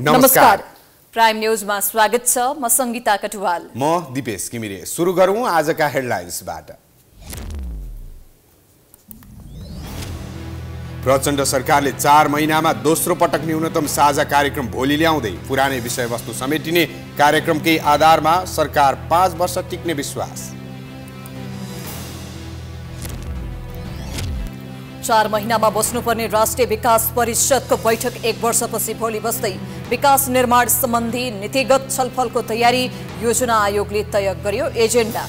नमस्कार प्राइम न्यूजमा स्वागत छ म संगीता कटुवाल म दिपेश किमिरे सुरु गरौँ आजका हेडलाइन्सबाट प्रचण्ड सरकारले चार महिनामा दोस्रो पटक न्यूनतम साझा कार्यक्रम भोलि ल्याउँदै पुरानै विषयवस्तु समेटिने कार्यक्रमकै आधारमा सरकार पाँच वर्ष टिक्ने विश्वास चार महिनामा बस्नुपर्ने राष्ट्रिय विकास परिषदको बैठक एक वर्षपछि भोलि बस्दै विकास निर्माण सम्बन्धी नीतिगत छलफलको तयारी योजना आयोगले तय गर्यो एजेन्डा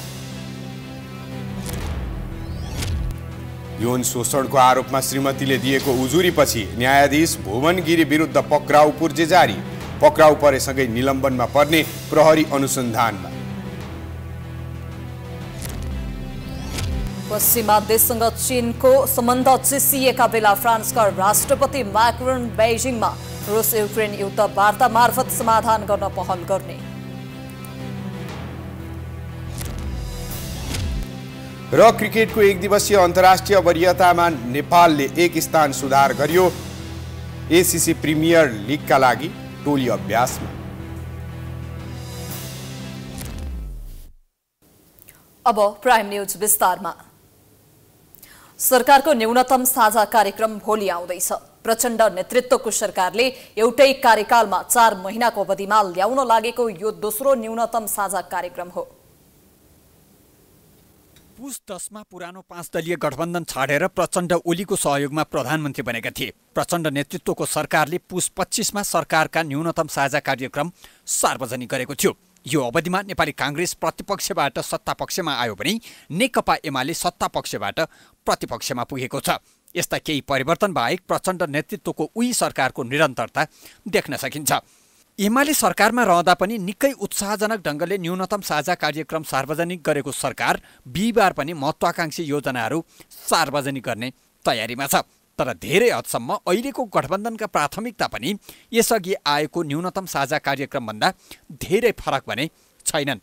यौन शोषणको आरोपमा श्रीमतीले दिएको उजुरीपछि न्यायाधीश भुवन गिरी विरुद्ध पक्राउ पुर्जे जारी पक्राउ परेसँगै निलम्बनमा पर्ने प्रहरी अनुसन्धानमा पश्चिमा देशसँग चीनको सम्बन्ध चिसिएका बेला फ्रान्सका राष्ट्रपति म्याक्रोन बेजिङमा रुस युक्रेन युद्ध वार्ता मार्फत समाधान गर्न पहल गर्ने र क्रिकेटको एक दिवसीय अन्तर्राष्ट्रिय वरियतामा नेपालले एक स्थान सुधार गर्यो एसिसी प्रिमियर लिगका लागि टोली अभ्यासमा अब प्राइम न्युज विस्तारमा सरकारको न्यूनतम साझा कार्यक्रम भोलि आउँदैछ प्रचण्ड नेतृत्वको सरकारले एउटै कार्यकालमा चार महिनाको अवधिमा ल्याउन लागेको यो दोस्रो न्यूनतम साझा कार्यक्रम हो पुष दसमा पुरानो पाँच दलीय गठबन्धन छाडेर प्रचण्ड ओलीको सहयोगमा प्रधानमन्त्री बनेका थिए प्रचण्ड नेतृत्वको सरकारले पुष पच्चिसमा सरकारका न्यूनतम साझा कार्यक्रम सार्वजनिक गरेको थियो यो अवधिमा नेपाली काङ्ग्रेस प्रतिपक्षबाट सत्तापक्षमा आयो भने नेकपा एमाले सत्तापक्षबाट प्रतिपक्षमा पुगेको छ यस्ता केही परिवर्तन बाहेक प्रचण्ड नेतृत्वको उही सरकारको निरन्तरता देख्न सकिन्छ एमाले सरकारमा रहँदा पनि निकै उत्साहजनक ढङ्गले न्यूनतम साझा कार्यक्रम सार्वजनिक गरेको सरकार बिहिबार पनि महत्त्वाकाङ्क्षी योजनाहरू सार्वजनिक गर्ने तयारीमा छ तर धेरै हदसम्म अहिलेको गठबन्धनका प्राथमिकता पनि यसअघि आएको न्यूनतम साझा कार्यक्रमभन्दा धेरै फरक भने छैनन्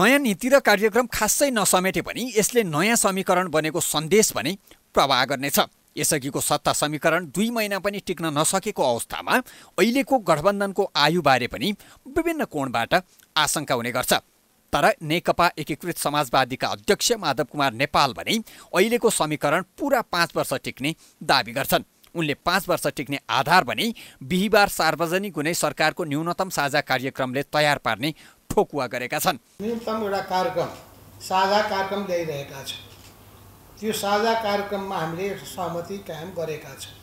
नयाँ नीति र कार्यक्रम खासै नसमेटे पनि यसले नयाँ समीकरण बनेको सन्देश भने प्रवाह गर्नेछ यसअघिको सत्ता समीकरण दुई महिना पनि टिक्न नसकेको अवस्थामा अहिलेको गठबन्धनको आयुबारे पनि विभिन्न कोणबाट आशंका हुने गर्छ तर नेकपा एकीकृत समाजवादीका अध्यक्ष माधव कुमार नेपाल भने अहिलेको समीकरण पुरा पाँच वर्ष टिक्ने दावी गर्छन् उनले पाँच वर्ष टिक्ने आधार भने बिहिबार सार्वजनिक हुने सरकारको न्यूनतम साझा कार्यक्रमले तयार पार्ने ठोकुवा गरेका छन् न्यूनतम एउटा कार्यक्रम साझा कार्यक्रम ल्याइरहेका छन् त्यो साझा कार्यक्रममा हामीले सहमति कायम गरेका छौँ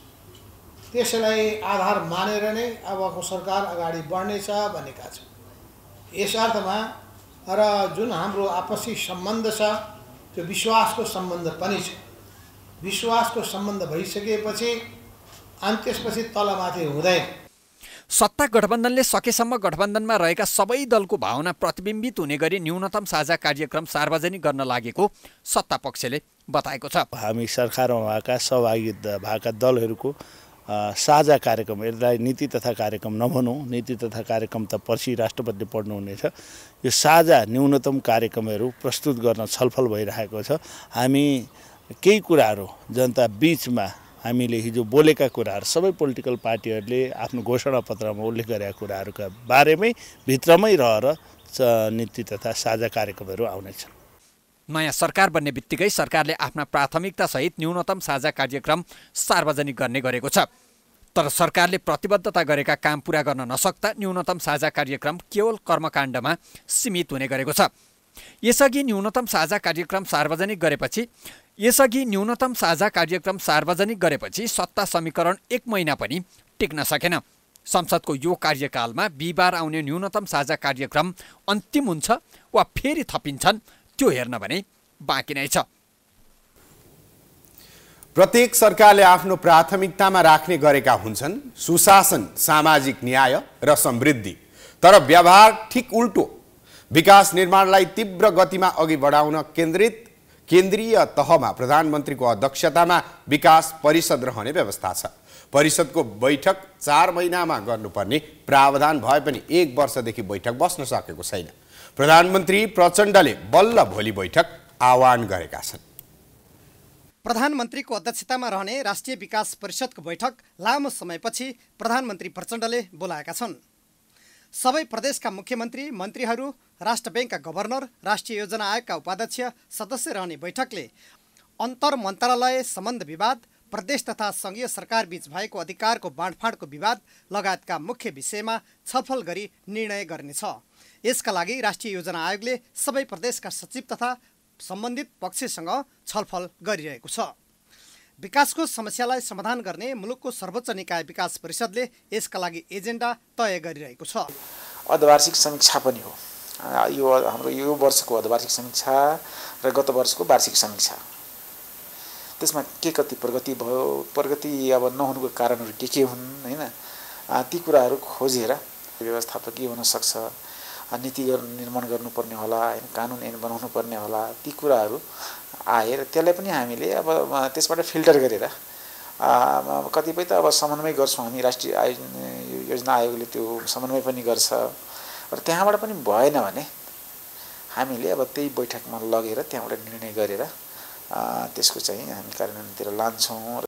त्यसैलाई आधार मानेर नै अबको सरकार अगाडि बढ्नेछ भनेका छौँ यस अर्थमा र जुन हाम्रो आपसी सम्बन्ध छ त्यो विश्वासको सम्बन्ध पनि छ विश्वासको सम्बन्ध भइसकेपछि अनि त्यसपछि तलमाथि हुँदैन सत्ता गठबन्धनले सकेसम्म गठबन्धनमा रहेका सबै दलको भावना प्रतिबिम्बित हुने गरी न्यूनतम साझा कार्यक्रम सार्वजनिक गर्न लागेको सत्ता पक्षले बताएको छ हामी सरकारमा भएका सहभागी भएका दलहरूको साझा कार्यक्रम यसलाई नीति तथा कार्यक्रम नभनौँ नीति तथा कार्यक्रम त पर्सि राष्ट्रपतिले पढ्नुहुनेछ यो साझा न्यूनतम कार्यक्रमहरू प्रस्तुत गर्न छलफल भइरहेको छ हामी केही कुराहरू जनता बिचमा हामीले हिजो बोलेका कुराहरू सबै पोलिटिकल पार्टीहरूले आफ्नो घोषणापत्रमा उल्लेख गरेका कुराहरूका बारेमै भित्रमै रहेर नीति तथा साझा कार्यक्रमहरू आउनेछन् नयाँ सरकार बन्ने बित्तिकै सरकारले आफ्ना प्राथमिकतासहित न्यूनतम साझा कार्यक्रम सार्वजनिक गर्ने गरेको छ तर सरकारले प्रतिबद्धता गरेका काम पुरा गर्न नसक्दा न्यूनतम साझा कार्यक्रम केवल कर्मकाण्डमा सीमित हुने गरेको छ यसअघि न्यूनतम साझा कार्यक्रम सार्वजनिक गरेपछि यसअघि न्यूनतम साझा कार्यक्रम सार्वजनिक गरेपछि सत्ता समीकरण एक महिना पनि टिक्न सकेन संसदको यो कार्यकालमा बिहिबार आउने न्यूनतम साझा कार्यक्रम अन्तिम हुन्छ वा फेरि थपिन्छन् त्यो हेर्न भने बाँकी नै छ प्रत्येक सरकारले आफ्नो प्राथमिकतामा राख्ने गरेका हुन्छन् सुशासन सामाजिक न्याय र समृद्धि तर व्यवहार ठिक उल्टो विकास निर्माणलाई तीव्र गतिमा अघि बढाउन केन्द्रित केन्द्रीय तहमा प्रधानमन्त्रीको अध्यक्षतामा विकास परिषद रहने व्यवस्था छ परिषदको बैठक चार महिनामा गर्नुपर्ने प्रावधान भए पनि एक वर्षदेखि बैठक बस्न सकेको छैन प्रधानमन्त्री प्रचण्डले बल्ल भोलि बैठक आह्वान गरेका छन् प्रधानमन्त्रीको अध्यक्षतामा रहने राष्ट्रिय विकास परिषदको बैठक लामो समयपछि प्रधानमन्त्री प्रचण्डले बोलाएका छन् सबै प्रदेशका मुख्यमन्त्री मन्त्रीहरू राष्ट्र ब्याङ्कका गभर्नर राष्ट्रिय योजना आयोगका उपाध्यक्ष सदस्य रहने बैठकले अन्तर मन्त्रालय सम्बन्ध विवाद प्रदेश तथा सङ्घीय बीच भएको अधिकारको बाँडफाँडको विवाद लगायतका मुख्य विषयमा छलफल गरी निर्णय गर्नेछ यसका लागि राष्ट्रिय योजना आयोगले सबै प्रदेशका सचिव तथा सम्बन्धित पक्षसँग छलफल गरिरहेको छ विकासको समस्यालाई समाधान गर्ने मुलुकको सर्वोच्च निकाय विकास परिषदले यसका लागि एजेन्डा तय गरिरहेको छ अर्धवार्षिक समीक्षा पनि हो यो हाम्रो यो वर्षको अर्धवार्षिक समीक्षा र गत वर्षको वार्षिक समीक्षा त्यसमा के कति प्रगति भयो प्रगति अब नहुनुको कारणहरू के के हुन् होइन ती कुराहरू खोजेर के हुनसक्छ नीति निर्माण गर्नुपर्ने होला होइन कानुन ऐन बनाउनु पर्ने होला ती कुराहरू आएर त्यसलाई पनि हामीले अब त्यसबाट फिल्टर गरेर कतिपय त अब समन्वय गर्छौँ हामी राष्ट्रिय आयो योजना आयोगले त्यो समन्वय पनि गर्छ र त्यहाँबाट पनि भएन भने हामीले अब त्यही बैठकमा लगेर त्यहाँबाट निर्णय गरेर त्यसको चाहिँ हामी कार्यान्वयनतिर लान्छौँ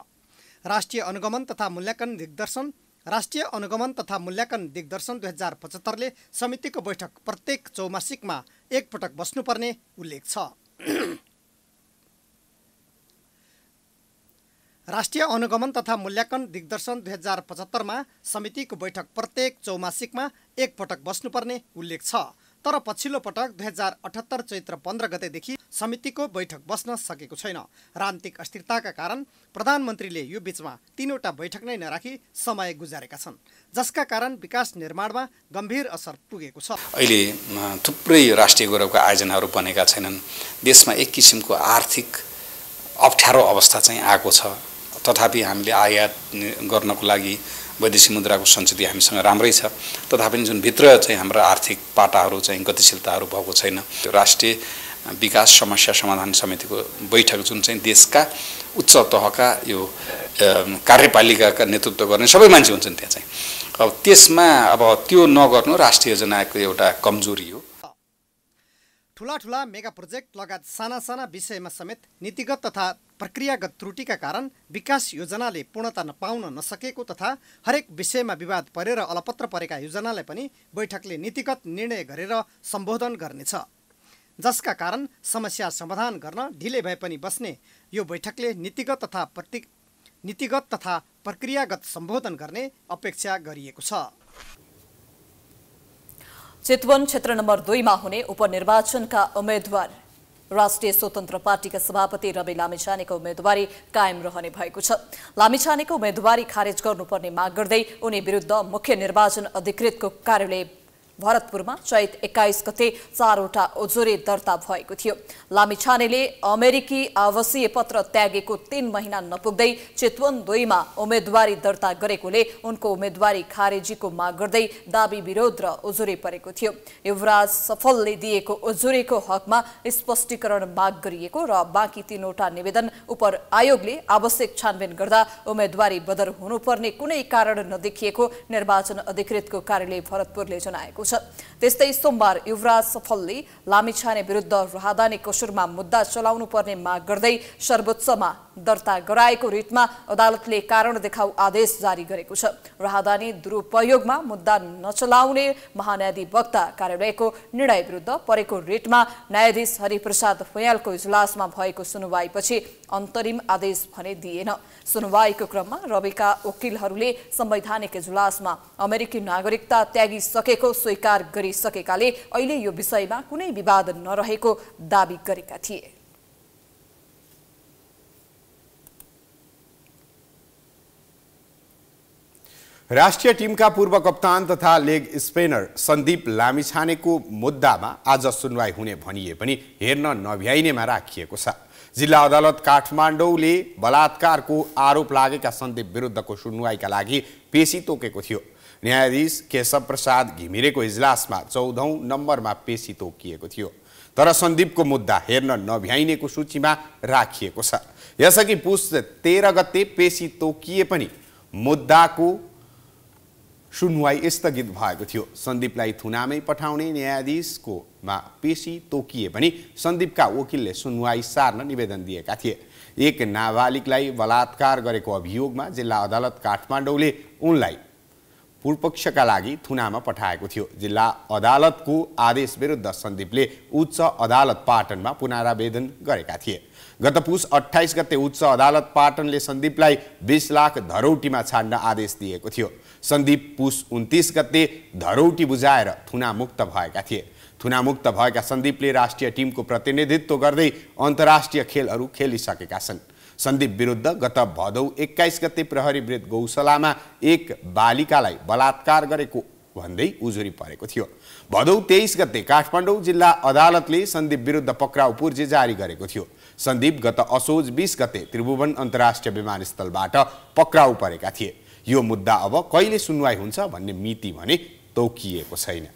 राष्ट्रिय अनुगमन तथा मूल्याङ्कन दिग्दर्शन राष्ट्रिय अनुगमन तथा मूल्याङ्कन दिग्दर्शन दुई हजार पचहत्तरले समितिको बैठक प्रत्येक चौमासिकमा एकपटक बस्नुपर्ने उल्लेख छ राष्ट्रिय अनुगमन तथा मूल्याङ्कन दिग्दर्शन दुई हजार पचहत्तरमा समितिको बैठक प्रत्येक चौमासिकमा एकपटक बस्नुपर्ने उल्लेख छ तर पछिल्लो पटक दुई हजार अठहत्तर चैत्र पन्ध्र गतेदेखि समितिको बैठक बस्न सकेको छैन राजनीतिक अस्थिरताका कारण प्रधानमन्त्रीले यो बीचमा तिनवटा बैठक नै नराखी समय गुजारेका छन् जसका कारण विकास निर्माणमा गम्भीर असर पुगेको छ अहिले थुप्रै राष्ट्रिय गौरवका आयोजनाहरू बनेका छैनन् देशमा एक किसिमको आर्थिक अप्ठ्यारो अवस्था चाहिँ आएको छ तथापि हामीले आयात गर्नको लागि वैदेशिक मुद्राको सञ्चित हामीसँग राम्रै छ तथापि जुन भित्र चाहिँ हाम्रो आर्थिक पाटाहरू चाहिँ गतिशीलताहरू भएको छैन त्यो राष्ट्रिय विकास समस्या समाधान समितिको बैठक जुन चाहिँ देशका उच्च तहका यो कार्यपालिकाका नेतृत्व गर्ने सबै मान्छे हुन्छन् त्यहाँ चाहिँ अब त्यसमा अब त्यो नगर्नु राष्ट्रिय योजनाको एउटा कमजोरी हो ठुला ठुला मेगा प्रोजेक्ट लगायत साना साना विषयमा समेत नीतिगत तथा प्रक्रियागत त्रुटिका कारण विकास योजनाले पूर्णता नपाउन नसकेको तथा हरेक विषयमा विवाद परेर अलपत्र परेका योजनालाई पनि बैठकले नीतिगत निर्णय गरेर सम्बोधन गर्नेछ जसका कारण समस्या समाधान गर्न ढिले भए पनि बस्ने यो बैठकले नीतिगत तथा नीतिगत तथा प्रक्रियागत सम्बोधन गर्ने अपेक्षा गरिएको छ चितवन क्षेत्र नम्बर दुईमा हुने उपनिर्वाचनका उम्मेद्वार राष्ट्रिय स्वतन्त्र पार्टीका सभापति रवि लामिछानेको उम्मेद्वारी कायम रहने भएको छ लामिछानेको उम्मेद्वारी खारेज गर्नुपर्ने माग गर्दै उनी विरुद्ध मुख्य निर्वाचन अधिकृतको कार्यालय भरतपुरमा चैत एक्काइस गते चारवटा ओजोरे दर्ता भएको थियो लामिछानेले अमेरिकी आवासीय पत्र त्यागेको तीन महिना नपुग्दै चितवन दुईमा उम्मेदवारी दर्ता गरेकोले उनको उम्मेद्वारी खारेजीको माग गर्दै दावी विरोध र ओजुरे परेको थियो युवराज सफलले दिएको ओजुरेको हकमा स्पष्टीकरण माग गरिएको र बाँकी तीनवटा निवेदन उप आयोगले आवश्यक छानबिन गर्दा उम्मेदवारी बदर हुनुपर्ने कुनै कारण नदेखिएको निर्वाचन अधिकृतको कार्यालय भरतपुरले जनाएको छ त्यस्तै सोमबार युवराज सफलले लामिछाने विरुद्ध राहदानी कसुरमा मुद्दा चलाउनु पर्ने माग गर्दै सर्वोच्चमा दर्ता गराएको रिटमा अदालतले कारण देखाउ आदेश जारी गरेको छ राहदानी दुरुपयोगमा मुद्दा नचलाउने महानयाधिवक्ता कार्यालयको निर्णय विरुद्ध परेको रिटमा न्यायाधीश हरिप्रसाद फयालको इजलासमा भएको सुनवाईपछि अन्तरिम आदेश भने दिएन सुनवाईको क्रममा रविका वकिलहरूले संवैधानिक इजलासमा अमेरिकी नागरिकता त्यागिसकेको स्वीकार स्वीकार गरिसकेकाले अहिले यो विषयमा कुनै विवाद नरहेको दावी गरेका थिए राष्ट्रिय टिमका पूर्व कप्तान तथा लेग स्पेनर सन्दीप लामिछानेको मुद्दामा आज सुनवाई हुने भनिए पनि हेर्न नभ्याइनेमा राखिएको छ जिल्ला अदालत काठमाडौँले बलात्कारको आरोप लागेका सन्दीप विरुद्धको सुनवाईका लागि पेशी तोकेको थियो न्यायाधीश केशव प्रसाद घिमिरेको इजलासमा चौधौँ नम्बरमा पेशी तोकिएको थियो तर सन्दीपको मुद्दा हेर्न नभ्याइनेको सूचीमा राखिएको छ यसअघि पुस तेह्र गते पेशी तोकिए पनि मुद्दाको सुनवाई स्थगित भएको थियो सन्दीपलाई थुनामै पठाउने न्यायाधीशकोमा पेशी तोकिए पनि सन्दीपका वकिलले सुनवाई सार्न निवेदन दिएका थिए एक नाबालिगलाई बलात्कार गरेको अभियोगमा जिल्ला अदालत काठमाडौँले उनलाई पूर्वपक्षका लागि थुनामा पठाएको थियो जिल्ला अदालतको आदेश विरुद्ध सन्दीपले उच्च अदालत पाटनमा पुनरावेदन गरेका थिए गत पुस अठाइस गते उच्च अदालत पाटनले सन्दीपलाई बिस लाख धरौटीमा छाड्न आदेश दिएको थियो सन्दीप पुस उन्तिस गते धरौटी बुझाएर थुनामुक्त भएका थिए थुनामुक्त भएका सन्दीपले राष्ट्रिय टिमको प्रतिनिधित्व गर्दै अन्तर्राष्ट्रिय खेलहरू खेलिसकेका छन् सन्दीप विरुद्ध गत भदौ एक्काइस गते प्रहरी वृद्ध गौशालामा एक बालिकालाई बलात्कार गरेको भन्दै उजुरी परेको थियो भदौ तेइस गते काठमाडौँ जिल्ला अदालतले सन्दीप विरुद्ध पक्राउ पूर्जी जारी गरेको थियो सन्दीप गत असोज बिस गते त्रिभुवन अन्तर्राष्ट्रिय विमानस्थलबाट पक्राउ परेका थिए यो मुद्दा अब कहिले सुनवाई हुन्छ भन्ने मिति भने तोकिएको छैन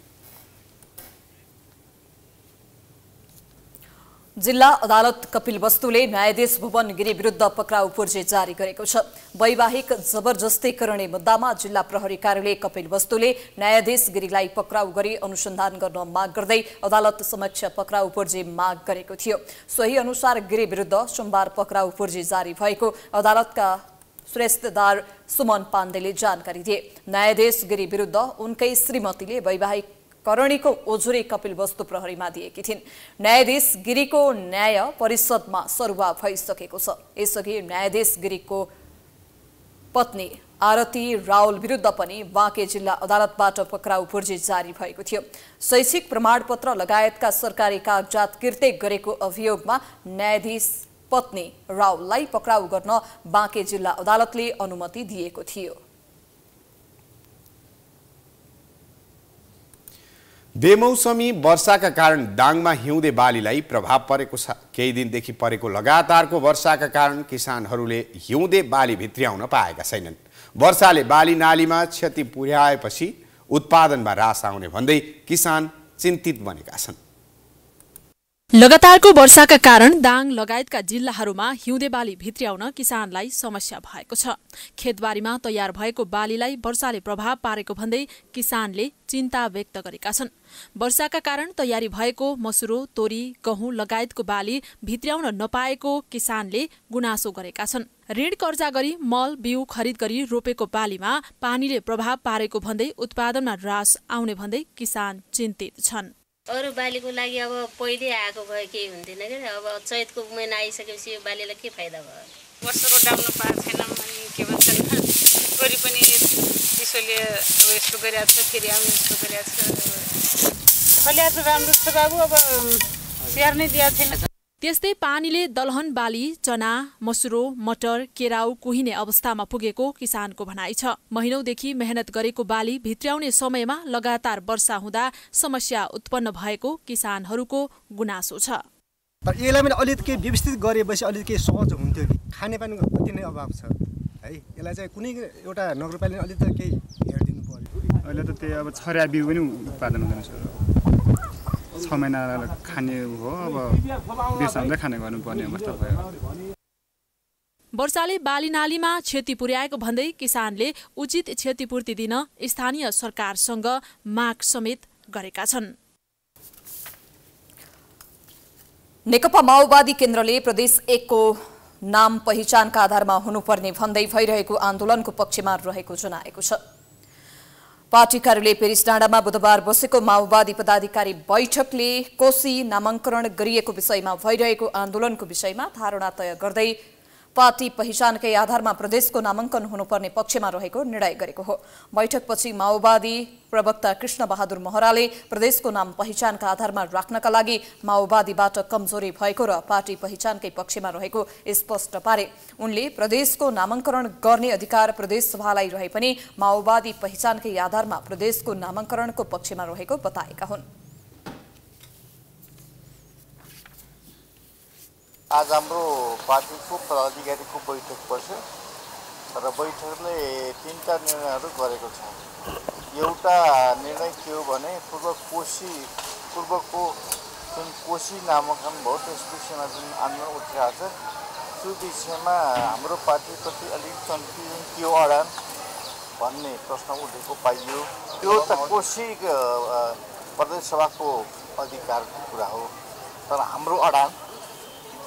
जिल्ला अदालत कपिल वस्तुले न्यायाधीश भुवन गिरी विरुद्ध पक्राउ पुर्जे जारी गरेको छ वैवाहिक जबरजस्ती गर्ने मुद्दामा जिल्ला प्रहरी कार्यालय कपिल वस्तुले न्यायाधीश गिरीलाई पक्राउ गरी अनुसन्धान गर्न माग गर्दै अदालत समक्ष पक्राउ पूर्जी माग गरेको थियो सोही अनुसार गिरी विरुद्ध सोमबार पक्राउ पूर्जी जारी भएको अदालतका श्रेष्ठदार सुमन पाण्डेले जानकारी दिए न्यायाधीश गिरी विरुद्ध उनकै श्रीमतीले वैवाहिक करणीको ओझुरी कपिल वस्तु प्रहरीमा दिएकी थिइन् न्यायाधीश गिरीको न्याय परिषदमा सरुवा भइसकेको छ यसअघि न्यायाधीश गिरीको पत्नी आरती रावल विरुद्ध पनि बाँके जिल्ला अदालतबाट पक्राउ पूर्जी जारी भएको थियो शैक्षिक प्रमाणपत्र लगायतका सरकारी कागजात किर्ते गरेको अभियोगमा न्यायाधीश पत्नी रावललाई पक्राउ गर्न बाँके जिल्ला अदालतले अनुमति दिएको थियो बेमौसमी वर्षाका कारण दाङमा हिउँदे बालीलाई प्रभाव परेको छ केही दिनदेखि परेको लगातारको वर्षाका कारण किसानहरूले हिउँदे बाली भित्र्याउन पाएका छैनन् वर्षाले बाली नालीमा क्षति पुर्याएपछि उत्पादनमा रास आउने भन्दै किसान चिन्तित बनेका छन् लगातारको वर्षाका कारण दाङ लगायतका जिल्लाहरूमा हिउँदे बाली भित्र्याउन किसानलाई समस्या भएको छ खेतबारीमा तयार भएको बालीलाई वर्षाले प्रभाव पारेको भन्दै किसानले चिन्ता व्यक्त गरेका छन् वर्षाका कारण तयारी भएको मसुरो तोरी गहुँ लगायतको बाली भित्र्याउन नपाएको किसानले गुनासो गरेका छन् ऋण कर्जा गरी मल बिउ खरिद गरी रोपेको बालीमा पानीले प्रभाव पारेको भन्दै उत्पादनमा ह्रास आउने भन्दै किसान चिन्तित छन् अरू बालीको लागि अब पहिले आएको भए केही हुन्थेन क्या अब चैतको महिना आइसकेपछि यो बालीलाई के फाइदा भयो वर्ष रोडाउनु पाएको छैन अनि के भन्छ छोरी पनि अब यस्तो गरिरहेको छ फेरि आउनु यस्तो गरिरहेको छ फलिया त राम्रो छ बाबु अब स्याहार नै दिएको छैन त्यस्तै पानीले दलहन बाली चना मसुरो मटर केराउ कुहिने अवस्थामा पुगेको किसानको भनाइ छ महिनौदेखि मेहनत गरेको बाली भित्र्याउने समयमा लगातार वर्षा हुँदा समस्या उत्पन्न भएको किसानहरूको गुनासो छ यसलाई पनि अलिक केही व्यवस्थित गरेपछि अलिक केही सहज हुन्थ्यो कि खानेपानीको अति नै अभाव छ है यसलाई चाहिँ कुनै एउटा नगरपालिकाले अलिक त केही हेरिदिनु पर्यो अहिले त त्यही अब छरिया बिउ पनि उत्पादन हुँदैन छ महिना खाने हो अब बेस खाने गर्नुपर्ने अवस्था भयो वर्षाले बाली नालीमा क्षति पुर्याएको भन्दै किसानले उचित क्षतिपूर्ति दिन स्थानीय सरकारसँग माग समेत गरेका छन् नेकपा माओवादी केन्द्रले प्रदेश एकको नाम पहिचानका आधारमा हुनुपर्ने भन्दै भइरहेको आन्दोलनको पक्षमा रहेको जनाएको छ पार्टी कार्यालय पेरिस डाँडामा बुधबार बसेको माओवादी पदाधिकारी बैठकले कोशी नामाङ्करण गरिएको विषयमा भइरहेको आन्दोलनको विषयमा धारणा तय गर्दै पार्टी पहिचानकै आधारमा प्रदेशको नामाङ्कन हुनुपर्ने पक्षमा रहेको निर्णय गरेको हो बैठकपछि माओवादी प्रवक्ता कृष्ण बहादुर महराले प्रदेशको नाम पहिचानका आधारमा राख्नका लागि माओवादीबाट कमजोरी भएको र पार्टी पहिचानकै पक्षमा रहेको स्पष्ट पारे उनले प्रदेशको नामाङ्करण गर्ने अधिकार प्रदेश सभालाई रहे पनि माओवादी पहिचानकै आधारमा प्रदेशको नामाङ्करणको पक्षमा रहेको बताएका हुन् आज हाम्रो पार्टीको पदाधिकारीको बैठक बस्यो र बैठकले तिनवटा निर्णयहरू गरेको छ एउटा निर्णय के हो भने पूर्व कोशी पूर्वको जुन कोशी नामाकरण भयो त्यस विषयमा जुन आन्दोलन उठिरहेको छ त्यो विषयमा हाम्रो पार्टीप्रति अलिक कन्फ्युजन के हो अडान भन्ने प्रश्न उठेको पाइयो त्यो त कोशी प्रदेशसभाको अधिकारको कुरा हो तर हाम्रो अडान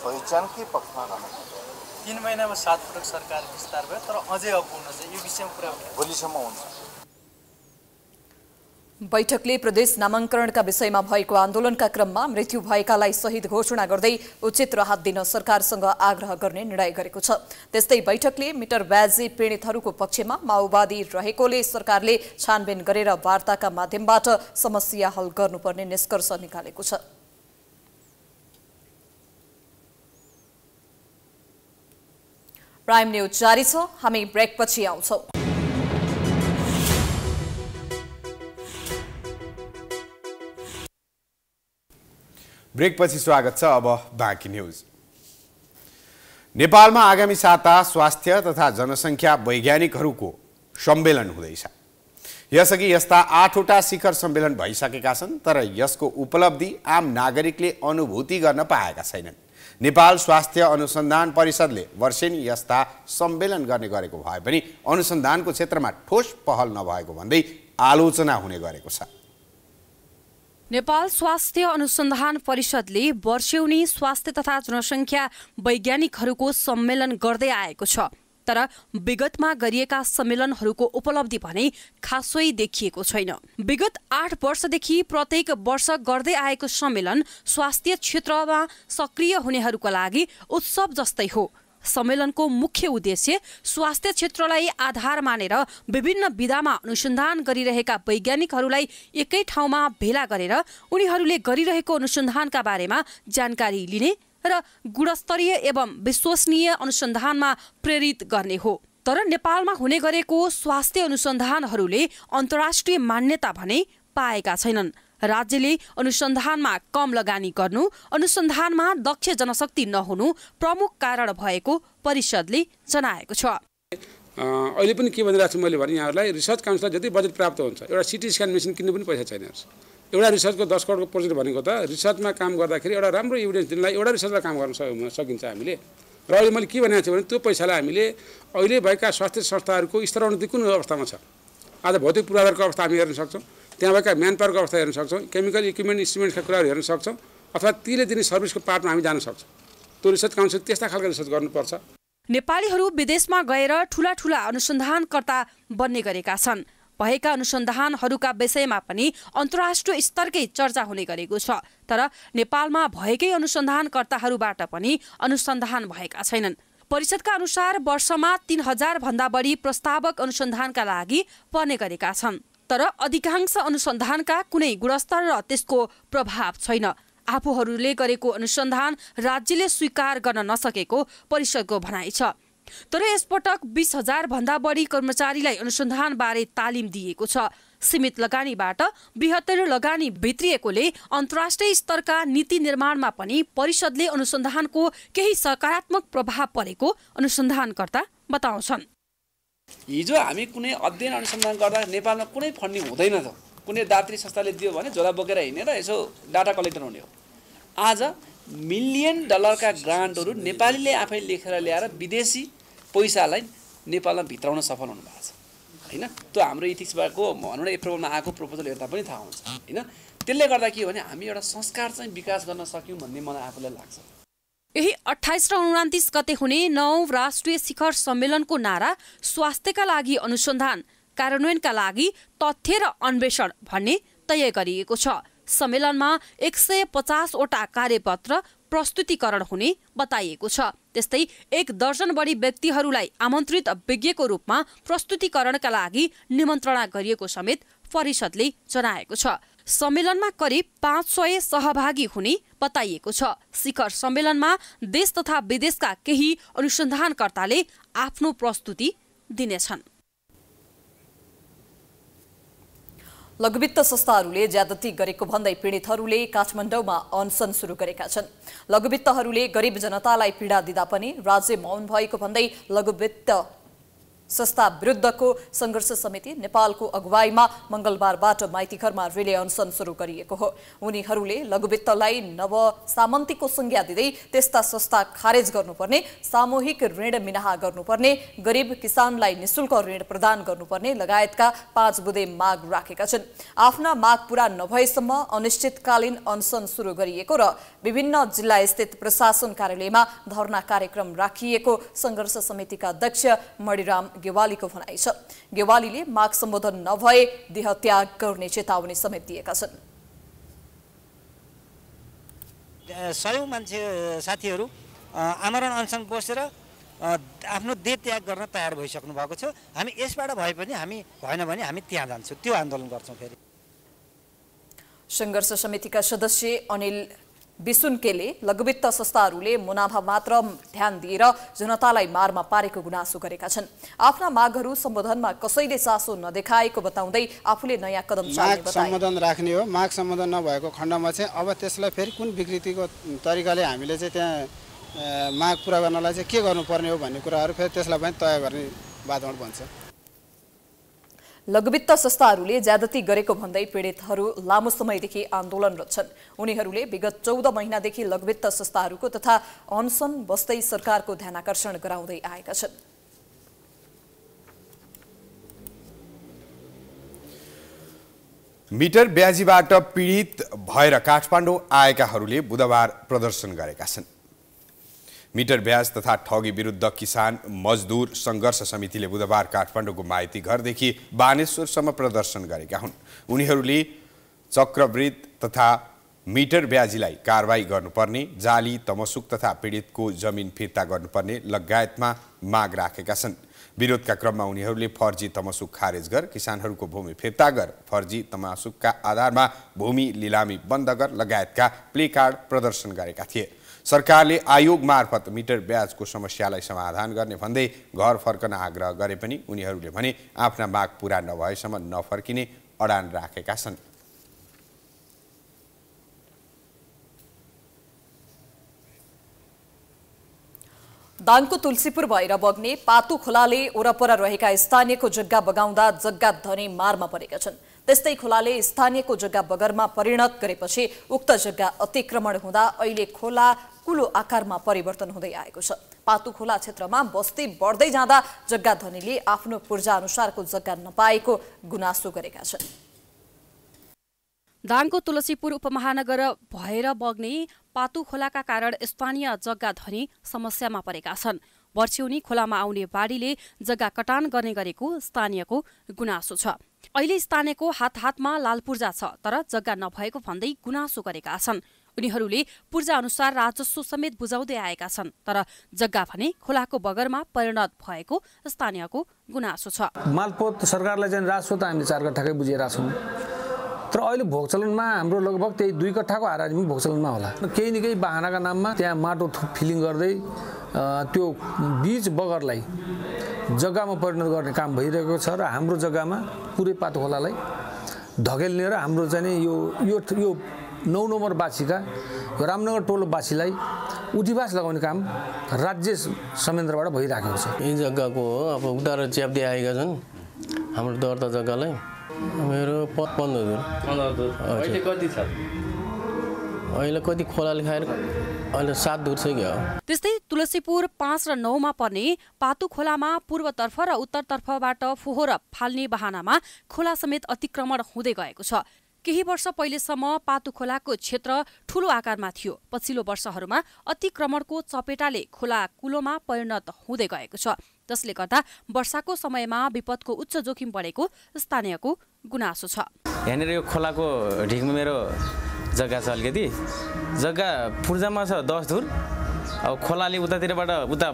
पहिचानकै पक्षमा रहनु तिन महिनामा सात पटक सरकार विस्तार भयो तर अझै अपूर्ण छ यो विषयमा कुरा भोलिसम्म हुन्छ बैठकले प्रदेश नामाङ्करणका विषयमा भएको आन्दोलनका क्रममा मृत्यु भएकालाई शहीद घोषणा गर्दै उचित राहत दिन सरकारसँग आग्रह गर्ने निर्णय गरेको छ त्यस्तै बैठकले मिटर ब्याजी पीड़ितहरूको पक्षमा माओवादी रहेकोले सरकारले छानबिन गरेर वार्ताका माध्यमबाट समस्या हल गर्नुपर्ने निष्कर्ष निकालेको छ प्राइम न्यूज जारी छ हामी ब्रेकपछि ब्रेक ब्रेकपछि स्वागत छ अब बाँकी न्युज नेपालमा आगामी साता स्वास्थ्य तथा जनसङ्ख्या वैज्ञानिकहरूको सम्मेलन हुँदैछ यसअघि यस्ता आठवटा शिखर सम्मेलन भइसकेका छन् तर यसको उपलब्धि आम नागरिकले अनुभूति गर्न पाएका छैनन् नेपाल स्वास्थ्य अनुसन्धान परिषदले वर्षेनी यस्ता सम्मेलन गर्ने गरेको भए पनि अनुसन्धानको क्षेत्रमा ठोस पहल नभएको भन्दै आलोचना हुने गरेको छ नेपाल स्वास्थ्य अनुसन्धान परिषदले वर्षेउनी स्वास्थ्य तथा जनसङ्ख्या वैज्ञानिकहरूको सम्मेलन गर्दै आएको छ तर विगतमा गरिएका सम्मेलनहरूको उपलब्धि भने खासै देखिएको छैन विगत आठ वर्षदेखि प्रत्येक वर्ष गर्दै आएको सम्मेलन स्वास्थ्य क्षेत्रमा सक्रिय हुनेहरूका लागि उत्सव जस्तै हो सम्मेलनको मुख्य उद्देश्य स्वास्थ्य क्षेत्रलाई आधार मानेर विभिन्न विधामा अनुसन्धान गरिरहेका वैज्ञानिकहरूलाई एकै ठाउँमा भेला गरेर उनीहरूले गरिरहेको अनुसन्धानका बारेमा जानकारी लिने र गुणस्तरीय एवं विश्वसनीय अनुसन्धानमा प्रेरित गर्ने हो तर नेपालमा हुने गरेको स्वास्थ्य अनुसन्धानहरूले अन्तर्राष्ट्रिय मान्यता भने पाएका छैनन् राज्यले अनुसन्धानमा कम लगानी गर्नु अनुसन्धानमा दक्ष जनशक्ति नहुनु प्रमुख कारण भएको परिषदले जनाएको छ अहिले पनि के भनिरहेको छु मैले भने यहाँहरूलाई रिसर्च काउन्सिललाई जति बजेट प्राप्त हुन्छ एउटा सिटी स्क्यान मेसिन किन्नु पनि पैसा छैन एउटा रिसर्चको दस करोडको प्रोजेक्ट भनेको त रिसर्चमा काम गर्दाखेरि एउटा राम्रो इभिडेन्स दिनलाई एउटा रिसर्चमा काम गर्न सकिन्छ हामीले र अहिले मैले के भनेको छु भने त्यो पैसालाई हामीले अहिले भएका स्वास्थ्य संस्थाहरूको स्तरोन्नति कुन अवस्थामा छ आज भौतिक पूर्वाधारको अवस्था हामी हेर्न सक्छौँ त्यहाँ भएका म्यान पावरको अवस्था हेर्न सक्छौँ केमिकल इक्विपमेन्ट इन्स्ट्रुमेन्ट्सका कुराहरू हेर्न सक्छौँ अथवा तीले दिने सर्भिसको पार्टमा हामी जान सक्छौँ त्यो रिसर्च काउन्सिल त्यस्ता खालको रिसर्च गर्नुपर्छ नेपालीहरू विदेशमा गएर ठुला ठुला अनुसन्धानकर्ता बन्ने गरेका छन् भएका अनुसन्धानहरूका विषयमा पनि अन्तर्राष्ट्रिय स्तरकै चर्चा हुने गरेको छ तर नेपालमा भएकै अनुसन्धानकर्ताहरूबाट पनि अनुसन्धान भएका छैनन् परिषदका अनुसार वर्षमा तीन हजार भन्दा बढी प्रस्तावक अनुसन्धानका लागि पर्ने गरेका छन् तर अधिकांश अनुसन्धानका कुनै गुणस्तर र त्यसको प्रभाव छैन आफूहरूले गरेको अनुसन्धान राज्यले स्वीकार गर्न नसकेको परिषदको भनाइ छ तर यसपटक बिस हजार भन्दा बढी कर्मचारीलाई अनुसन्धानबारे तालिम दिएको छ सीमित लगानीबाट बृहत्तर लगानी भित्रिएकोले अन्तर्राष्ट्रिय स्तरका नीति निर्माणमा पनि परिषदले अनुसन्धानको केही सकारात्मक प्रभाव परेको अनुसन्धानकर्ता बताउँछन् हिजो हामी कुनै अध्ययन अनुसन्धान गर्दा नेपालमा कुनै फन्डिङ हुँदैन त कुनै दात्री संस्थाले दियो भने झोला बोकेर हिँडेर यसो डाटा कलेक्टर हुने हो आज मिलियन डलरका ग्रान्टहरू नेपालीले आफै लेखेर ल्याएर विदेशी पैसालाई नेपालमा भित्राउन सफल हुनुभएको छ होइन त्यो हाम्रो इथिक्सबाटको भनौँ न एप्रोभलमा आएको प्रपोजल हेर्दा पनि थाहा हुन्छ होइन त्यसले गर्दा के हो भने हामी एउटा संस्कार चाहिँ विकास गर्न सक्यौँ भन्ने मलाई आफूलाई लाग्छ यही अठाइस र उनातिस गते हुने नौ राष्ट्रिय शिखर सम्मेलनको नारा स्वास्थ्यका लागि अनुसन्धान कार्यान्वयनका लागि तथ्य र अन्वेषण भन्ने तय गरिएको छ सम्मेलनमा एक सय पचासवटा कार्यपत्र प्रस्तुतिकरण हुने बताइएको छ त्यस्तै एक दर्जन बढी व्यक्तिहरूलाई आमन्त्रित विज्ञको रूपमा प्रस्तुतिकरणका लागि निमन्त्रणा गरिएको समेत परिषदले जनाएको छ सम्मेलनमा करिब पाँच सय सहभागी हुने बताइएको छ शिखर सम्मेलनमा देश तथा विदेशका केही अनुसन्धानकर्ताले आफ्नो प्रस्तुति दिनेछन् लघुवित्त संस्थाहरूले ज्यादती गरेको भन्दै पीडितहरूले काठमाडौँमा अनसन सुरु गरेका छन् लघुवित्तहरूले गरिब जनतालाई पीडा दिँदा पनि राज्य मौन भएको भन्दै लघुवित्त संस्था विरुद्धको सङ्घर्ष समिति नेपालको अगुवाईमा मङ्गलबारबाट माइतीघरमा रिले अनसन सुरु गरिएको हो उनीहरूले लघुवित्तलाई नव सामन्तीको संज्ञा दिँदै त्यस्ता संस्था खारेज गर्नुपर्ने सामूहिक ऋण मिनाहा गर्नुपर्ने गरिब किसानलाई निशुल्क ऋण प्रदान गर्नुपर्ने लगायतका पाँच बुधे माग राखेका छन् आफ्ना माग पूरा नभएसम्म अनिश्चितकालीन अनसन सुरु गरिएको र विभिन्न जिल्लास्थित प्रशासन कार्यालयमा धरना कार्यक्रम राखिएको सङ्घर्ष समितिका अध्यक्ष मणिराम गेवालीको भनाइ छ गेवालीले माग सम्बोधन नभए देह त्याग गर्ने चेतावनी समेत दिएका छन् सयौँ मान्छे साथीहरू आमरण अनसन बसेर आफ्नो देह त्याग गर्न तयार भइसक्नु भएको छ हामी यसबाट भए पनि हामी भएन भने हामी त्यहाँ जान्छौँ त्यो आन्दोलन गर्छौँ फेरि सङ्घर्ष समितिका सदस्य अनिल केले लघुवित्त संस्थाहरूले मुनाफा मात्र ध्यान दिएर जनतालाई मारमा पारेको गुनासो गरेका छन् आफ्ना मागहरू सम्बोधनमा कसैले चासो नदेखाएको बताउँदै आफूले नयाँ कदम माग सम्बोधन राख्ने हो माग सम्बोधन नभएको खण्डमा चाहिँ अब त्यसलाई फेरि कुन विकृतिको तरिकाले हामीले चाहिँ त्यहाँ माग पुरा गर्नलाई चाहिँ के गर्नुपर्ने हो भन्ने कुराहरू फेरि त्यसलाई पनि तय गर्ने वातावरण बन्छ लघुवित्त संस्थाहरूले ज्यादती गरेको भन्दै पीडितहरू लामो समयदेखि आन्दोलनरत छन् उनीहरूले विगत चौध महिनादेखि लघुवित्त संस्थाहरूको तथा अनसन बस्दै सरकारको ध्यानकर्षण गराउँदै आएका छन् मिटर ब्याजीबाट पीडित भएर काठमाडौँ आएकाहरूले बुधबार प्रदर्शन गरेका छन् मिटर ब्याज तथा ठगी विरुद्ध किसान मजदुर सङ्घर्ष समितिले बुधबार काठमाडौँको माइती घरदेखि बानेश्वरसम्म प्रदर्शन गरेका हुन् उनीहरूले चक्रवृत्त तथा मिटर ब्याजीलाई कारवाही गर्नुपर्ने जाली तमसुक तथा पीडितको जमिन फिर्ता गर्नुपर्ने लगायतमा माग राखेका छन् विरोधका क्रममा उनीहरूले फर्जी तमसुक खारेज गर किसानहरूको भूमि फिर्ता गर फर्जी तमासुकका आधारमा भूमि लिलामी बन्द गर लगायतका प्लेकार्ड प्रदर्शन गरेका थिए सरकारले आयोग मार्फत मिटर ब्याजको समस्यालाई समाधान गर्ने भन्दै घर फर्कन आग्रह गरे पनि उनीहरूले भने आफ्ना माग पुरा नभएसम्म नफर्किने अडान राखेका छन् दाङको तुलसीपुर भएर बग्ने पातु खोलाले वरपर रहेका स्थानीयको जग्गा बगाउँदा जग्गा धनी मारमा परेका छन् त्यस्तै खोलाले स्थानीयको जग्गा बगरमा परिणत गरेपछि उक्त जग्गा अतिक्रमण हुँदा अहिले खोला कुलो आकारमा परिवर्तन हुँदै आएको छ पातु खोला क्षेत्रमा बस्ती बढ्दै जाँदा जग्गा धनीले आफ्नो पूर्जा अनुसारको जग्गा नपाएको गुनासो गरेका छन् दाङको तुलसीपुर उपमहानगर भएर बग्ने पातु खोलाका कारण स्थानीय जग्गा धनी समस्यामा परेका छन् वर्ष्यौनी खोलामा आउने बाढीले जग्गा कटान गर्ने गरेको स्थानीयको गुनासो छ अहिले स्थानीयको हात हातमा लाल पूर्जा छ तर जग्गा नभएको भन्दै गुनासो गरेका छन् उनीहरूले पूर्जा अनुसार राजस्व समेत बुझाउँदै आएका छन् तर जग्गा भने खोलाको बगरमा परिणत भएको स्थानीयको गुनासो छ मालपोत सरकारलाई चाहिँ राजस्व त हामीले चार कट्ठाकै बुझेका छौँ तर अहिले भोगचलनमा हाम्रो लगभग त्यही दुई कट्ठाको हाराहारीमा भोगचलनमा होला केही न केही बाहनाका नाममा त्यहाँ माटो फिलिङ गर्दै त्यो बिच बगरलाई जग्गामा परिणत गर्ने काम भइरहेको छ र हाम्रो जग्गामा पुरै पात खोलालाई धकेल्ने र हाम्रो चाहिँ यो यो यो नौ नम्बर बासीका रामनगर रामनगर टोलोवासीलाई उधिवास लगाउने काम राज्य संयन्त्रबाट भइराखेको छ यही जग्गाको हो अब उठाएर च्याप्दै आएका छन् हाम्रो दर्ता जग्गालाई मेरो पन्ध्र हजुर अहिले कति खोलाले खाएर त्यस्तै तुलसीपुर पाँच र नौमा पर्ने पातु खोलामा पूर्वतर्फ र उत्तरतर्फबाट फोहोर फाल्ने बहानामा खोला समेत अतिक्रमण हुँदै गएको छ केही वर्ष पहिलेसम्म पातु खोलाको क्षेत्र ठूलो आकारमा थियो पछिल्लो वर्षहरूमा अतिक्रमणको चपेटाले खोला कुलोमा परिणत हुँदै गएको छ जसले गर्दा वर्षाको समयमा विपदको उच्च जोखिम बढेको स्थानीयको गुनासो छ यहाँनिर यो खोलाको ढिङ मेरो जग्गा छ अलिकति जग्गा पूर्जामा छ दस धुर अब खोलाले उतातिरबाट उता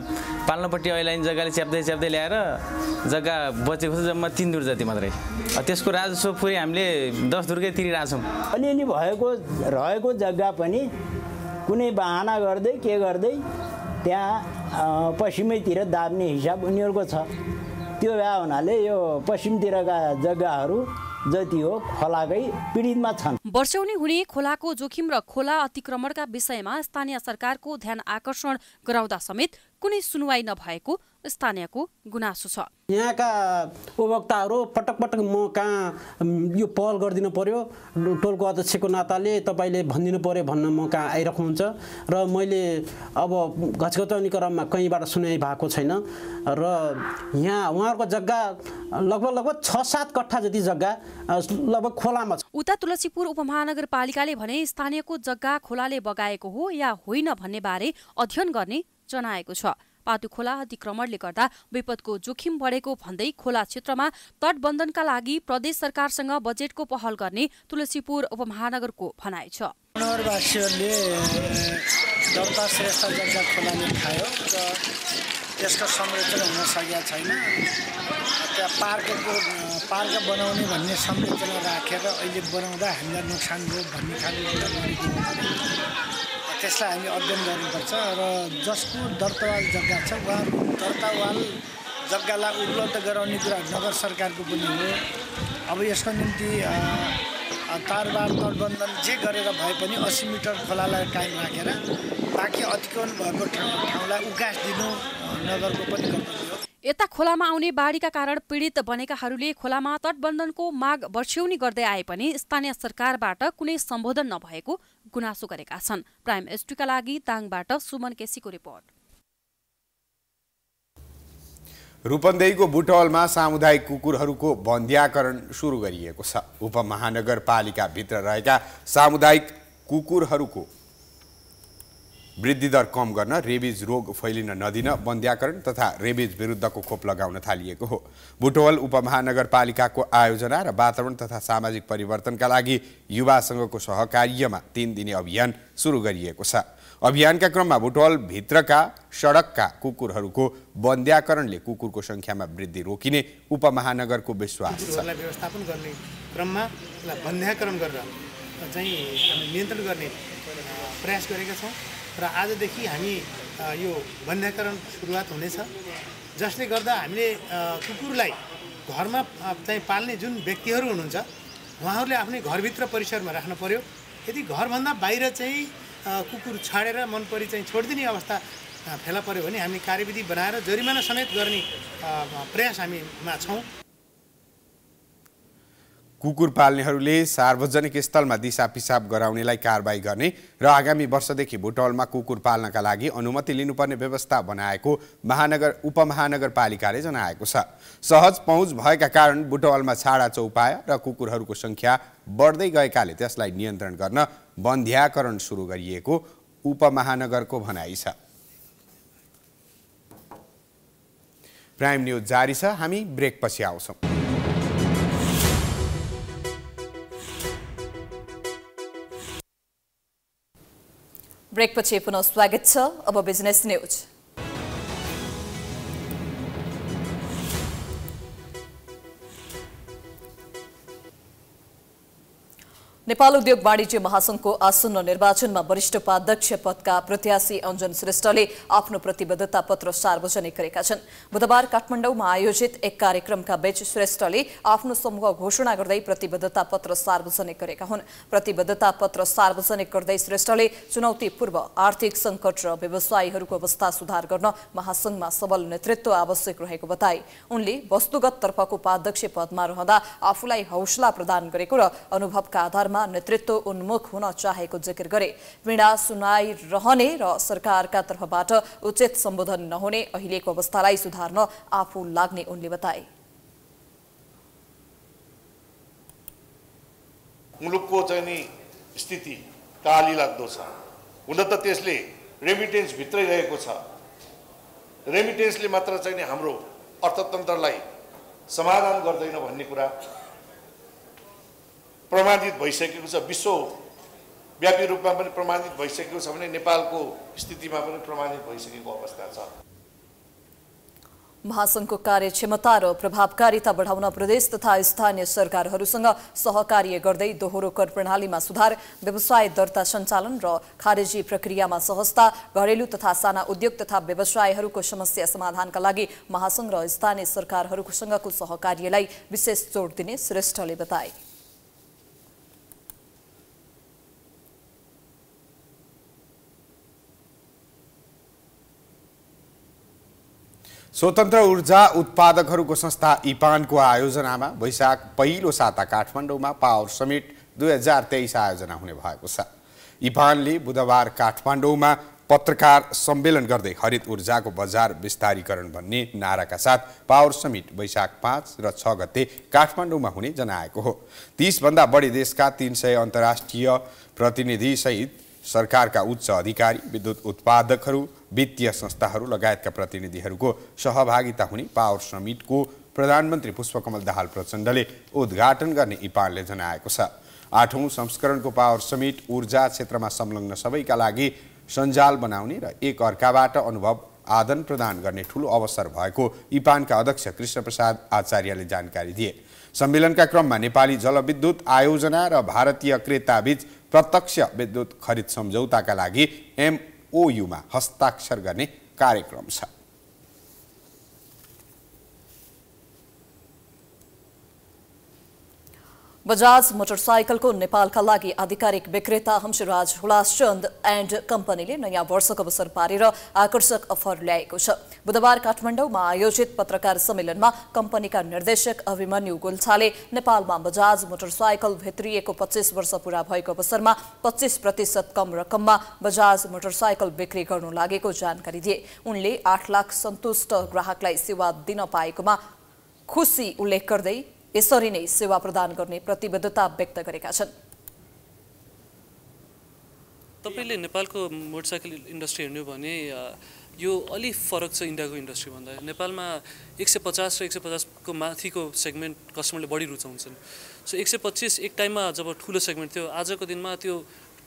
पाल्नपट्टि अहिले जग्गाले च्याप्दै च्याप्दै ल्याएर जग्गा बचेको छ जम्मा तिन धुर जति मात्रै त्यसको राजस्व पुरै हामीले दस धुरकै तिरिरहेछौँ अलिअलि भएको रहेको जग्गा पनि कुनै बाहना गर्दै के गर्दै त्यहाँ पश्चिमैतिर दाब्ने हिसाब उनीहरूको छ त्यो भए हुनाले यो पश्चिमतिरका जग्गाहरू जति हो खोलाकै पीडितमा छन् वर्षौनी हुने खोलाको जोखिम र खोला अतिक्रमणका विषयमा स्थानीय सरकारको ध्यान आकर्षण गराउँदा समेत कुनै सुनवाई नभएको स्थानीयको गुनासो छ यहाँका उपभोक्ताहरू पटक पटक म कहाँ यो पहल गरिदिनु पर्यो टोलको अध्यक्षको नाताले तपाईँले भनिदिनु पर्यो भन्न म कहाँ आइराख्नुहुन्छ र मैले अब घचघचाउने क्रममा कहीँबाट सुनाइ भएको छैन र यहाँ उहाँहरूको जग्गा लगभग लगभग छ सात कट्ठा जति जग्गा लगभग खोलामा छ उता तुलसीपुर उपमहानगरपालिकाले भने स्थानीयको जग्गा खोलाले बगाएको हो या होइन भन्ने बारे अध्ययन गर्ने जनाएको छ पातु खोला अतिक्रमणले गर्दा विपदको जोखिम बढेको भन्दै खोला क्षेत्रमा तटबन्धनका लागि प्रदेश सरकारसँग बजेटको पहल गर्ने तुलसीपुर उपमहानगरको भनाइ छ श्रेष्ठ र त्यसको संरक्षण हुन सकेका छैन त्यहाँ पार्कको पार्क बनाउने भन्ने संरचना राखेर अहिले बनाउँदा हामीलाई नोक्सान भयो भन्ने खालको त्यसलाई हामी अध्ययन गर्नुपर्छ र जसको दर्तावाल जग्गा छ उहाँ दर्तावाल जग्गालाई उपलब्ध गराउने कुरा नगर सरकारको पनि हो अब यसको निम्ति तारबार तटबन्धन जे गरेर भए पनि असी मिटर खोलालाई कायम राखेर बाँकी अतिक्रमण भएको ठाउँ ठाउँलाई उकास दिनु नगरको पनि कर्तव्य हो यता खोलामा आउने बाढीका कारण पीडित बनेकाहरूले खोलामा तटबन्धनको माग वर्ष्यौनी गर्दै आए पनि स्थानीय सरकारबाट कुनै सम्बोधन नभएको गुनासो गरेका छन् प्राइम एसटीका लागि ताङबाट सुमन केसीको रिपोर्ट रूपन्देहीको बुटवलमा सामुदायिक कुकुरहरूको बन्ध्याकरण सुरु गरिएको छ उपमहानगरपालिकाभित्र रहेका सामुदायिक कुकुरहरूको वृद्धि दर कम गर्न रेबिज रोग फैलिन नदिन बन्द्याकरण तथा रेबिज विरुद्धको खोप लगाउन थालिएको हो बुटवल उपमहानगरपालिकाको आयोजना र वातावरण तथा सामाजिक परिवर्तनका लागि युवासँगको सहकार्यमा तिन दिने अभियान सुरु गरिएको छ अभियानका क्रममा भित्रका सडकका कुकुरहरूको बन्द्याकरणले कुकुरको सङ्ख्यामा वृद्धि रोकिने उपमहानगरको विश्वास छ व्यवस्थापन गर्ने क्रममा गरेर चाहिँ नियन्त्रण गर्ने प्रयास गरेका छौँ र आजदेखि हामी यो वन्यकरण सुरुवात हुनेछ जसले गर्दा हामीले कुकुरलाई घरमा चाहिँ पाल्ने जुन व्यक्तिहरू हुनुहुन्छ उहाँहरूले आफ्नै घरभित्र परिसरमा राख्नु पऱ्यो यदि घरभन्दा बाहिर चाहिँ कुकुर छाडेर मनपरी चाहिँ छोडिदिने अवस्था फेला पऱ्यो भने हामी कार्यविधि बनाएर जरिमाना समेत गर्ने प्रयास हामीमा छौँ कुकुर पाल्नेहरूले सार्वजनिक स्थलमा दिशा पिसाब गराउनेलाई कारवाही गर्ने र आगामी वर्षदेखि भुटौलमा कुकुर पाल्नका लागि अनुमति लिनुपर्ने व्यवस्था बनाएको महानगर उपमहानगरपालिकाले जनाएको छ सहज पहुँच भएका कारण भुटवलमा छाडा चौपाया र कुकुरहरूको सङ्ख्या बढ्दै गएकाले त्यसलाई नियन्त्रण गर्न बन्ध्याकरण सुरु गरिएको उपमहानगरको भनाइ छ प्राइम न्युज जारी छ हामी ब्रेकपछि आउँछौँ ब्रेकपछि पुनः स्वागत छ अब बिजनेस न्युज नेपाल उद्योग वाणिज्य महासंघको आसन्न निर्वाचनमा वरिष्ठ उपाध्यक्ष पदका प्रत्याशी अञ्जन श्रेष्ठले आफ्नो प्रतिबद्धता पत्र सार्वजनिक गरेका छन् बुधबार काठमाडौँमा आयोजित एक कार्यक्रमका बीच श्रेष्ठले आफ्नो समूह घोषणा गर्दै प्रतिबद्धता पत्र सार्वजनिक गरेका हुन् प्रतिबद्धता पत्र सार्वजनिक गर्दै श्रेष्ठले चुनौतीपूर्व आर्थिक संकट र व्यवसायीहरूको अवस्था सुधार गर्न महासंघमा सबल नेतृत्व आवश्यक रहेको बताए उनले वस्तुगत तर्फको उपाध्यक्ष पदमा रहँदा आफूलाई हौसला प्रदान गरेको र अनुभवका आधारमा क्षेत्रमा नेतृत्व उन्मुख हुन चाहेको जिकिर गरे पीडा रहने र सरकारका तर्फबाट उचित सम्बोधन नहुने अहिलेको अवस्थालाई सुधार्न आफू लाग्ने उनले बताए मुलुकको चाहिँ नि स्थिति काली लाग्दो छ हुन त त्यसले रेमिटेन्स भित्रै रहेको छ रेमिटेन्सले मात्र चाहिँ नि हाम्रो अर्थतन्त्रलाई समाधान गर्दैन भन्ने कुरा प्रमाणित भइसकेको छ विश्वव्यापी रूपमा पनि प्रमाणित भइसकेको छ भने नेपालको स्थितिमा पनि प्रमाणित भइसकेको अवस्था छ महासंघको कार्यक्षमता र प्रभावकारिता बढाउन प्रदेश तथा स्थानीय सरकारहरूसँग सहकार्य गर्दै दोहोरो कर प्रणालीमा सुधार व्यवसाय दर्ता सञ्चालन र खारेजी प्रक्रियामा सहजता घरेलु तथा साना उद्योग तथा व्यवसायहरूको समस्या समाधानका लागि महासङ्घ र स्थानीय सरकारहरूसँगको सहकार्यलाई विशेष जोड दिने श्रेष्ठले बताए स्वतन्त्र ऊर्जा उत्पादकहरूको संस्था इपानको आयोजनामा वैशाख पहिलो साता काठमाडौँमा पावर समिट दुई हजार तेइस आयोजना हुने भएको छ इपानले बुधबार काठमाडौँमा पत्रकार सम्मेलन गर्दै हरित ऊर्जाको बजार विस्तारीकरण भन्ने नाराका साथ पावर समिट वैशाख पाँच र छ गते काठमाडौँमा हुने जनाएको हो तिसभन्दा बढी देशका तिन सय अन्तर्राष्ट्रिय प्रतिनिधिसहित सरकारका उच्च अधिकारी विद्युत उत्पादकहरू वित्तीय संस्थाहरू लगायतका प्रतिनिधिहरूको सहभागिता हुने पावर समिटको प्रधानमन्त्री पुष्पकमल दाहाल प्रचण्डले उद्घाटन गर्ने इपानले जनाएको छ आठौँ संस्करणको पावर समिट ऊर्जा क्षेत्रमा संलग्न सबैका लागि सञ्जाल बनाउने र एक अर्काबाट अनुभव आदान प्रदान गर्ने ठुलो अवसर भएको इपानका अध्यक्ष कृष्णप्रसाद आचार्यले जानकारी दिए सम्मेलनका क्रममा नेपाली जलविद्युत आयोजना र भारतीय क्रेताबीच प्रत्यक्ष विद्युत खरिद सम्झौताका लागि एमओयुमा हस्ताक्षर गर्ने कार्यक्रम छ बजाज मोटरसाइकलको नेपालका लागि आधिकारिक विक्रेता हंसराज हुलासचन्द एन्ड कम्पनीले नयाँ वर्षको अवसर पारेर आकर्षक अफर ल्याएको छ बुधबार काठमाडौँमा आयोजित पत्रकार सम्मेलनमा कम्पनीका निर्देशक अभिमन्यु गुल्छाले नेपालमा बजाज मोटरसाइकल भित्रिएको पच्चिस वर्ष पूरा भएको अवसरमा पच्चिस प्रतिशत कम रकममा बजाज मोटरसाइकल बिक्री गर्नु लागेको जानकारी दिए उनले आठ लाख सन्तुष्ट ग्राहकलाई सेवा दिन पाएकोमा खुसी उल्लेख गर्दै यसरी नै सेवा प्रदान गर्ने प्रतिबद्धता व्यक्त गरेका छन् तपाईँले नेपालको मोटरसाइकल इन्डस्ट्री हेर्नु भने यो अलि फरक छ इन्डियाको भन्दा नेपालमा एक सय पचास र एक सय पचासको माथिको सेगमेन्ट कस्टमरले बढी रुचाउँछन् सो एक सय पच्चिस एक टाइममा जब ठुलो सेगमेन्ट थियो आजको दिनमा त्यो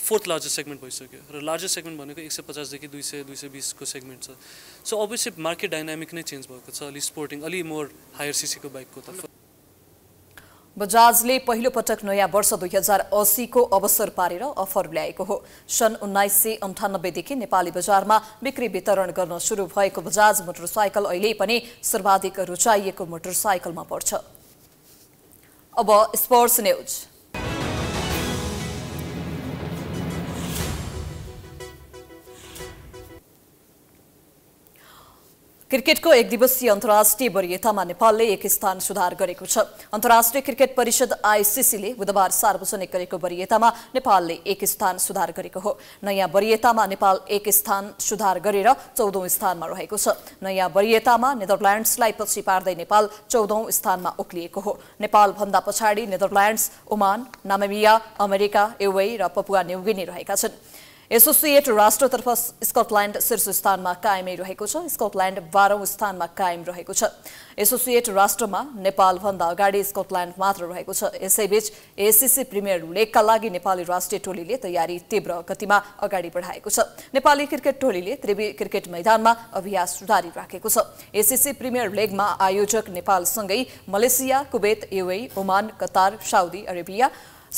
फोर्थ लार्जेस्ट सेगमेन्ट भइसक्यो र लार्जेस्ट सेगमेन्ट भनेको एक सय पचासदेखि दुई सय दुई सय बिसको सेगमेन्ट छ सो अभियसली मार्केट डाइनामिक नै चेन्ज भएको छ अलि स्पोर्टिङ अलि मोर हायर सिसीको बाइकको तर्फ बजाजले पहिलो पटक नयाँ वर्ष दुई हजार असीको अवसर पारेर अफर ल्याएको हो सन् उन्नाइस सय अन्ठानब्बेदेखि नेपाली बजारमा बिक्री वितरण गर्न सुरु भएको बजाज मोटरसाइकल अहिले पनि सर्वाधिक रुचाइएको मोटरसाइकलमा पर्छ अब स्पोर्ट्स क्रिकेटको एक दिवसीय अन्तर्राष्ट्रिय वरियतामा नेपालले एक स्थान सुधार गरेको छ अन्तर्राष्ट्रिय क्रिकेट परिषद आइसिसीले बुधबार सार्वजनिक गरेको वरियतामा नेपालले एक स्थान सुधार गरेको हो नयाँ वरियतामा नेपाल एक स्थान सुधार गरेर चौधौँ स्थानमा रहेको छ नयाँ वरियतामा नेदरल्याण्ड्सलाई पछि पार्दै नेपाल चौधौँ स्थानमा उक्लिएको हो नेपालभन्दा पछाडि नेदरल्याण्ड्स ओमान नामेबिया अमेरिका एवै र पपुवा न्युगिनी रहेका छन् एसोसिएट राष्ट्रतर्फ स्कटल्याण्ड शीर्ष स्थानमा कायमै रहेको छ स्कटल्याण्ड बाह्रौं स्थानमा कायम रहेको छ एसोसिएट राष्ट्रमा नेपालभन्दा अगाडि स्कटल्याण्ड मात्र रहेको छ यसैबीच एसिसी प्रिमियर लिगका लागि नेपाली राष्ट्रिय टोलीले तयारी तीव्र गतिमा अगाडि बढाएको छ नेपाली क्रिकेट टोलीले त्रिवी क्रिकेट मैदानमा अभ्यास जारी राखेको छ एसिसी प्रिमियर लिगमा आयोजक नेपालसँगै Malaysia Kuwait UAE Oman Qatar Saudi Arabia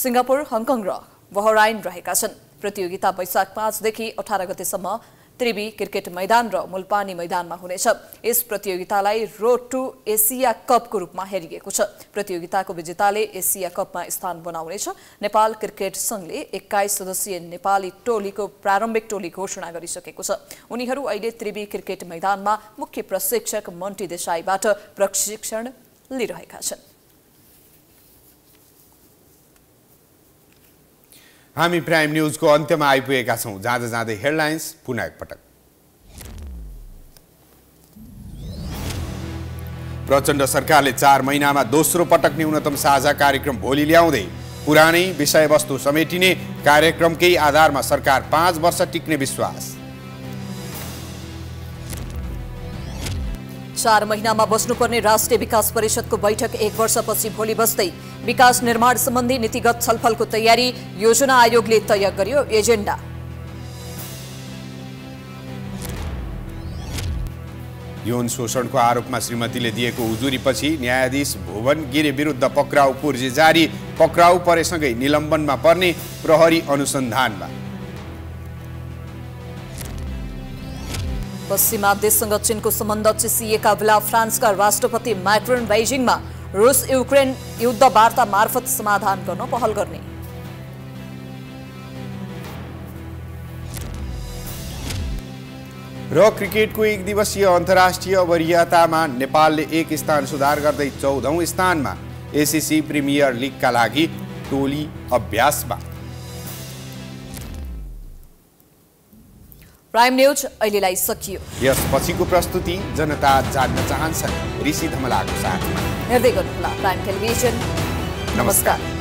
Singapore Hong Kong र बहराइन रहेका छन् प्रतियोगिता वैशाख पाँचदेखि अठार गतेसम्म त्रिवी क्रिकेट मैदान र मुलपानी मैदानमा हुनेछ यस प्रतियोगितालाई रोड टु एसिया कपको रूपमा हेरिएको छ प्रतियोगिताको विजेताले एसिया कपमा स्थान बनाउनेछ नेपाल क्रिकेट सङ्घले एक्काइस सदस्यीय नेपाली टोलीको प्रारम्भिक टोली घोषणा गरिसकेको छ उनीहरू अहिले त्रिवी क्रिकेट मैदानमा मुख्य प्रशिक्षक मन्टी देसाईबाट प्रशिक्षण लिइरहेका छन् हामी प्राइम न्युजको अन्त्यमा आइपुगेका छौँ जाँदा जाँदै हेडलाइन्स पुनः एकपटक प्रचण्ड सरकारले चार महिनामा दोस्रो पटक न्यूनतम साझा कार्यक्रम भोलि ल्याउँदै पुरानै विषयवस्तु समेटिने कार्यक्रमकै आधारमा सरकार पाँच वर्ष टिक्ने विश्वास चार महिनामा बस्नुपर्ने राष्ट्रिय विकास परिषदको बैठक एक वर्षपछि भोलि बस्दै विकास निर्माण सम्बन्धी नीतिगत छलफलको तयारी योजना आयोगले तय गर्यो एजेन्डा यौन शोषणको आरोपमा श्रीमतीले दिएको उजुरीपछि न्यायाधीश भुवन गिरे विरुद्ध पक्राउ पूर्जी जारी पक्राउ परेसँगै निलम्बनमा पर्ने प्रहरी अनुसन्धानमा पश्चिमा देशसँग चीनको सम्बन्ध चिसिएका बेला फ्रान्सका राष्ट्रपति माइक्रोन बेजिङमा रुस युक्रेन युद्ध वार्ता मार्फत समाधान गर्न पहल गर्ने र क्रिकेटको एक दिवसीय अन्तर्राष्ट्रिय वरियतामा नेपालले एक स्थान सुधार गर्दै चौधौँ स्थानमा एसिसी प्रिमियर लिगका लागि टोली अभ्यासमा प्राइम न्युज अहिलेलाई सकियो यस पछिको प्रस्तुति जनता जान्न चाहन्छन् ऋषि धमलाको साथमा हेर्दै गर्नुहोला प्राइम टेलिभिजन नमस्कार